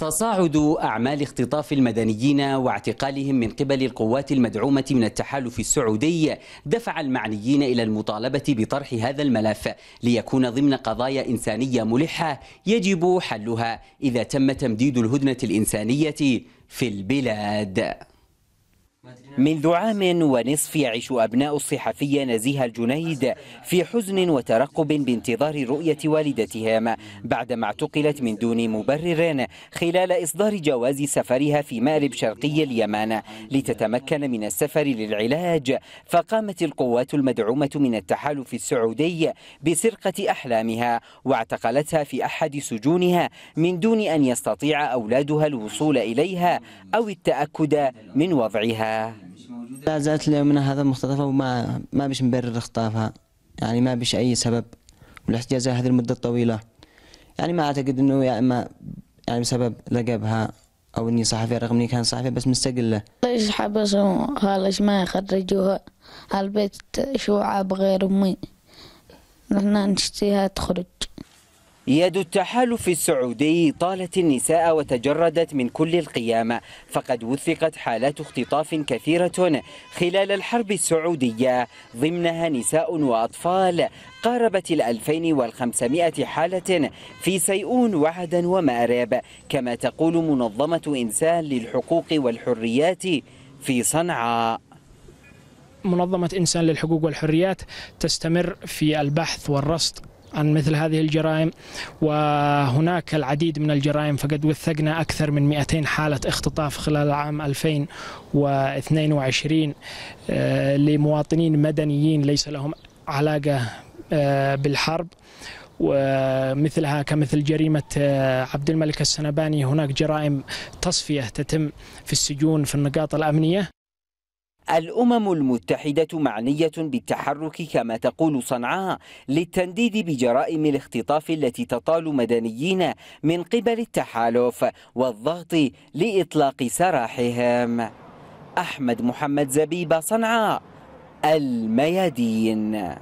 تصاعد أعمال اختطاف المدنيين واعتقالهم من قبل القوات المدعومة من التحالف السعودي دفع المعنيين إلى المطالبة بطرح هذا الملف ليكون ضمن قضايا إنسانية ملحة يجب حلها إذا تم تمديد الهدنة الإنسانية في البلاد منذ عام ونصف يعيش أبناء الصحفية نزيه الجنيد في حزن وترقب بانتظار رؤية والدتهم بعدما اعتقلت من دون مبرر خلال إصدار جواز سفرها في مأرب شرقي اليمن لتتمكن من السفر للعلاج فقامت القوات المدعومة من التحالف السعودي بسرقة أحلامها واعتقلتها في أحد سجونها من دون أن يستطيع أولادها الوصول إليها أو التأكد من وضعها لا زالت ليومنا هذا مختطفة وما ما بيش مبرر اختطافها يعني ما بيش أي سبب والاحتجازات هذه المدة الطويلة يعني ما أعتقد أنه يا إما يعني بسبب لقبها أو إني صحفي رغم إني كان صحفي بس مستقلة ليش حبسوا خالص ما يخرجوها هالبيت شو عاب غير أمي نحن نشتيها تخرج يد التحالف السعودي طالت النساء وتجردت من كل القيامة فقد وثقت حالات اختطاف كثيرة خلال الحرب السعودية ضمنها نساء وأطفال قاربت الألفين والخمسمائة حالة في سيئون وعدا ومأرب كما تقول منظمة إنسان للحقوق والحريات في صنعاء منظمة إنسان للحقوق والحريات تستمر في البحث والرصد عن مثل هذه الجرائم وهناك العديد من الجرائم فقد وثقنا أكثر من 200 حالة اختطاف خلال عام 2022 آه، لمواطنين مدنيين ليس لهم علاقة آه، بالحرب ومثلها كمثل جريمة آه، عبد الملك السنباني هناك جرائم تصفية تتم في السجون في النقاط الأمنية الأمم المتحدة معنية بالتحرك كما تقول صنعاء للتنديد بجرائم الاختطاف التي تطال مدنيين من قبل التحالف والضغط لإطلاق سراحهم أحمد محمد زبيبة صنعاء الميادين